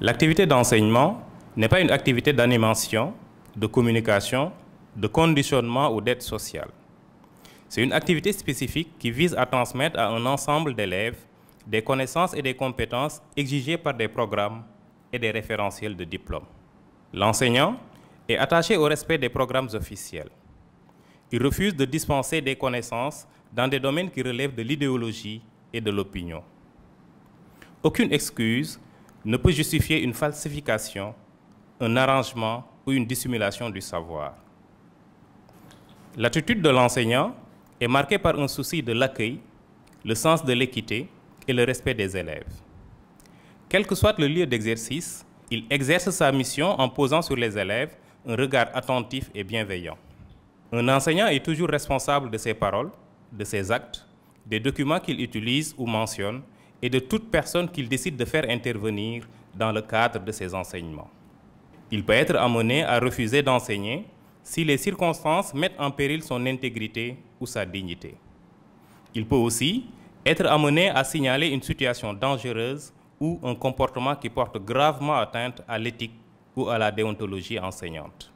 L'activité d'enseignement n'est pas une activité d'animation, de communication, de conditionnement ou d'aide sociale. C'est une activité spécifique qui vise à transmettre à un ensemble d'élèves des connaissances et des compétences exigées par des programmes et des référentiels de diplômes. L'enseignant est attaché au respect des programmes officiels. Il refuse de dispenser des connaissances dans des domaines qui relèvent de l'idéologie et de l'opinion. Aucune excuse ne peut justifier une falsification, un arrangement ou une dissimulation du savoir. L'attitude de l'enseignant est marquée par un souci de l'accueil, le sens de l'équité et le respect des élèves. Quel que soit le lieu d'exercice, il exerce sa mission en posant sur les élèves un regard attentif et bienveillant. Un enseignant est toujours responsable de ses paroles, de ses actes, des documents qu'il utilise ou mentionne et de toute personne qu'il décide de faire intervenir dans le cadre de ses enseignements. Il peut être amené à refuser d'enseigner si les circonstances mettent en péril son intégrité ou sa dignité. Il peut aussi être amené à signaler une situation dangereuse ou un comportement qui porte gravement atteinte à l'éthique ou à la déontologie enseignante.